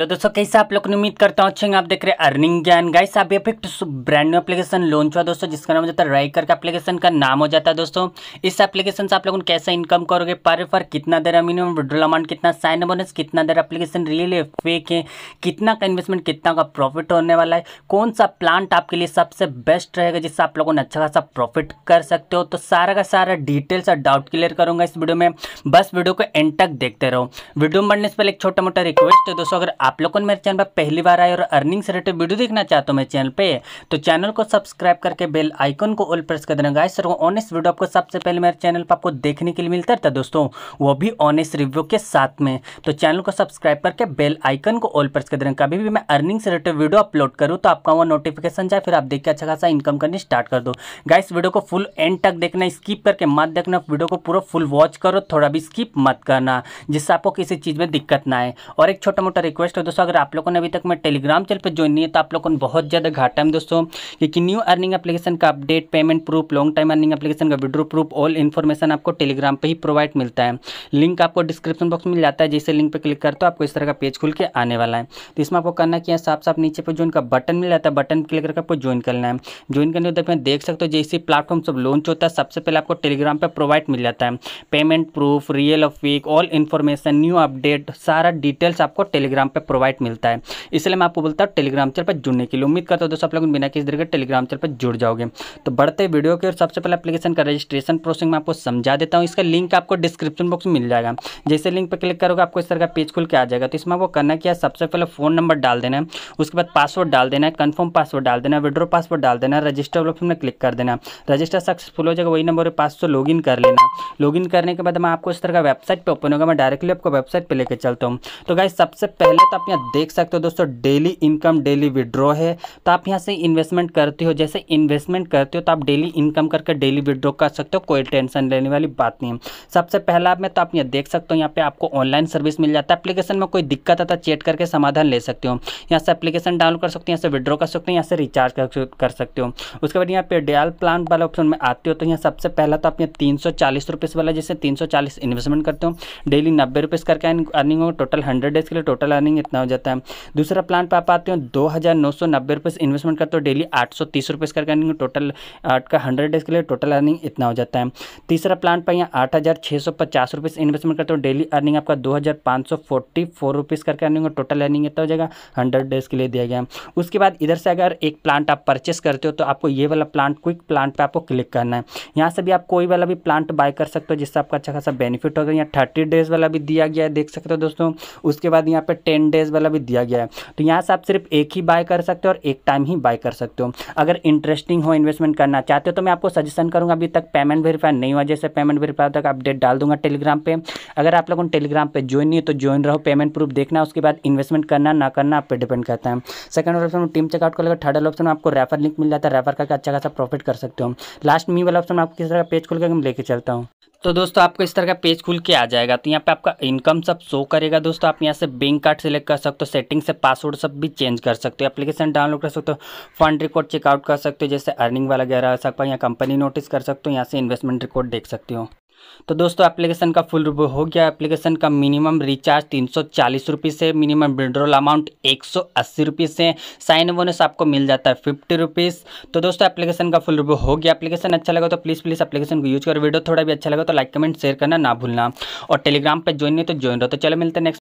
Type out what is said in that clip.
तो दोस्तों कैसे आप लोग उम्मीद करता हूँ अच्छे आप देख रहे हैं अर्निंग ज्ञान गाइस आप effect brand new application launch हुआ दोस्तों जिसका नाम हो जाता है राई करके एप्लीकेशन का नाम हो जाता है दोस्तों इस एप्लीकेशन से आप लोग कैसे इनकम करोगे पर फर कितना देर मिनिमम विड्रोल अमाउंट कितना साइन बोनस कितना देर एप्लीकेशन रियल फेक है कितना का इन्वेस्टमेंट कितना का प्रॉफिट होने वाला है कौन सा प्लांट आपके लिए सबसे बेस्ट रहेगा जिससे आप लोगों ने अच्छा खासा प्रॉफिट कर सकते हो तो सारा का सारा डिटेल्स और डाउट क्लियर करूंगा इस वीडियो में बस वीडियो को एंड तक देखते रहो वीडियो में बढ़ने से पहले एक छोटा मोटा रिक्वेस्ट है दोस्तों अगर आप लोग को मेरे चैनल पर पहली बार आए और अर्निंग से रिलेटेड वीडियो देखना चाहते हो मेरे चैनल पर तो चैनल को सब्सक्राइब करके बेल आइकन को ऑल प्रेस कर देना गाइस और ऑनेस्ट वीडियो आपको सबसे पहले मेरे चैनल पर आपको देखने के लिए मिलता रहता है दोस्तों वो भी ऑनेस्ट रिव्यू के साथ में तो चैनल को सब्सक्राइब करके बेल आइकन को ऑल प्रेस कर देना कभी भी मैं अर्निंग से रिलेटेड वीडियो अपलोड करूँ तो आपका वो नोटिफिकेशन जाए फिर आप देख के अच्छा खासा इनकम करनी स्टार्ट कर दो गाइस वीडियो को फुल एंड तक देखना स्किप करके मत देखना वीडियो को पूरा फुल वॉच करो थोड़ा भी स्किप मत करना जिससे आपको किसी चीज़ में दिक्कत ना आए और एक छोटा मोटा रिक्वेस्ट तो दोस्तों अगर आप लोगों ने अभी तक मैं टेलीग्राम चैनल पर ज्वाइन नहीं है तो आप लोगों को बहुत ज़्यादा घाटा है दोस्तों क्योंकि न्यू अर्निंग एप्लीकेशन का update payment proof long time earning application का विड्रो प्रूफ ऑल इन्फॉर्मेशन आपको टेलीग्राम पर ही प्रोवाइड मिलता है लिंक आपको डिस्क्रिप्शन बॉक्स मिल जाता है जैसे लिंक पर क्लिक करते हो आपको इस तरह का पेज खुल के आने वाला है तो इसमें आपको करना क्या है साफ साफ नीचे पर ज्वाइन का बटन मिल जाता है बटन क्लिक करके आपको ज्वाइन करना है ज्वाइन करने के बाद देख सकते हो जैसे प्लेटफॉर्म सब लॉन्च होता है सबसे पहले आपको टेलीग्राम पर प्रोवाइड मिल जाता है payment proof real of week all information new update सारा डिटेल्स आपको टेलीग्राम पर पर प्रोवाइड मिलता है इसलिए मैं आपको बोलता हूँ टेलीग्राम चैनल पर जुड़ने के लिए उम्मीद करता हूँ दोस्तों आप लोग बिना किसी देर टेलीग्राम चैनल पर जुड़ जाओगे तो बढ़ते वीडियो के और सबसे पहले अपलीकेशन का रजिस्ट्रेशन प्रोसेस मैं आपको समझा देता हूँ इसका लिंक आपको डिस्क्रिप्शन बॉक्स में मिल जाएगा जैसे लिंक पर क्लिक करोगे आपको इस तरह का पेज खुल के आ जाएगा तो इसमें आपको करना क्या है सबसे पहले फ़ोन नंबर डाल देना है उसके बाद पासवर्ड डाल देना है कन्फर्म पासवर्ड डाल देना है विड्रो पासवर्ड डाल देना रजिस्टर ऑप्शन में क्लिक कर देना रजिस्टर सक्सेसफुल हो जाएगा वही नंबर पर पास लॉग इन कर लेना लॉग इन करने के बाद मैं आपको इस तरह का वेबसाइट पर ओपन होगा मैं डायरेक्टली आपको वेबसाइट पर लेकर चलता हूँ तो गाइज सबसे पहले तो आप यहाँ देख सकते हो दोस्तों डेली इनकम डेली विड्रॉ है तो आप यहाँ से इन्वेस्टमेंट करते हो जैसे इन्वेस्टमेंट करते हो तो आप डेली इनकम करके डेली विड्रॉ कर सकते हो कोई टेंशन लेने वाली बात नहीं सबसे पहला मैं तो आप यहाँ देख सकते हो यहाँ पे आपको ऑनलाइन सर्विस मिल जाता है एप्लीकेशन में कोई दिक्कत आता चेट करके समाधान ले सकते हो यहाँ से एप्लीकेशन डाउनलोड कर सकते हो यहाँ से विड्रॉ कर सकते हो यहाँ से रिचार्ज कर सकते हो उसके बाद यहाँ पे डेल प्लान वाले ऑप्शन में आते हो तो यहाँ सबसे पहला तो आप यहाँ तीन सौ वाला जैसे तीन इन्वेस्टमेंट करते हो डेली नब्बे रुपीज़ करके अर्निंग हो टोटल हंड्रेड डेज के लिए टोटल अर्निंग इतना हो जाता है दूसरा प्लान पर आप आते हो दो हज़ार नौ इन्वेस्टमेंट करते हो डेली आठ सौ तीस रुपये इसका अर्निंग टोटल आपका हंड्रेड डेज के लिए टोटल अर्निंग इतना हो जाता है तीसरा प्लान पर यहाँ आठ हज़ार इन्वेस्टमेंट करते हो डेली अर्निंग आपका दो हज़ार करके अर्निंग टोटल अर्निंग इतना हो जाएगा हंड्रेड डेज के लिए दिया गया उसके बाद इधर से अगर एक प्लांट आप परचेस करते हो तो आपको ये वाला प्लांट क्विक प्लांट पर आपको क्लिक करना है यहाँ से भी आप कोई वाला भी प्लांट बाय कर सकते हो जिससे आपका अच्छा खासा बेनिफिट होगा यहाँ थर्टी डेज वाला भी दिया गया है देख सकते हो दोस्तों उसके बाद यहाँ पे टेन डेज वाला भी दिया गया है तो यहाँ से आप सिर्फ एक ही बाय कर सकते हो और एक टाइम ही बाय कर सकते हो अगर इंटरेस्टिंग हो इन्वेस्टमेंट करना चाहते हो तो मैं आपको सजेशन करूँगा अभी तक पेमेंट वेरीफाई नहीं हुआ जैसे पेमेंट वेरीफाई तक अपडेट डाल दूंगा टेलीग्राम पर अगर आप लोगों ने टेलीग्राम पर ज्वाइन नहीं है तो ज्वाइन रहो पेमेंट प्रूफ देखना उसके बाद इन्वेस्टमेंट करना ना करना आप पर डिपेंड करता है सेकंड ऑप्शन टीम चेकआउट कर लेगा थर्ड ऑप्शन में आपको रेफर लिंक मिल जाता है रेफर करके अच्छा खासा प्रॉफिट कर सकते हो लास्ट मी वाला ऑप्शन आप किस तरह पेज खोल कर लेके चलता हूँ तो दोस्तों आपको इस तरह का पेज खुल के आ जाएगा तो यहाँ पे आपका इनकम सब शो करेगा दोस्तों आप यहाँ से बैंक कार्ड सेलेक्ट कर सकते हो सेटिंग से पासवर्ड सब भी चेंज कर सकते हो एप्लीकेशन डाउनलोड कर सकते हो फंड रिकॉर्ड चेकआउट कर सकते हो जैसे अर्निंग वाला गहरा सकता यहाँ कंपनी नोटिस कर सकते हो यहाँ से इन्वेस्टमेंट रिकॉर्ड देख सकते हो तो दोस्तों एप्लीकेशन का फुल रूप हो गया एप्लीकेशन का मिनिमम रिचार्ज तीन सौ चालीस रुपीज़ है मिनिमम विड्रॉल अमाउंट एक सौ अस्सी रुपीज़ है साइन बोनस आपको मिल जाता है फिफ्टी रुपीज़ तो दोस्तों एप्लीकेशन का फुल रूप हो गया एप्लीकेशन अच्छा लगा तो प्लीज़ प्लीज़ एप्लीकेशन को यूज़ करो वीडियो थोड़ा भी अच्छा लगा तो लाइक कमेंट शेयर करना ना भूलना और टेलीग्राम पर ज्वाइन नहीं तो ज्वाइन रहो तो चलो मिलते नेक्स्ट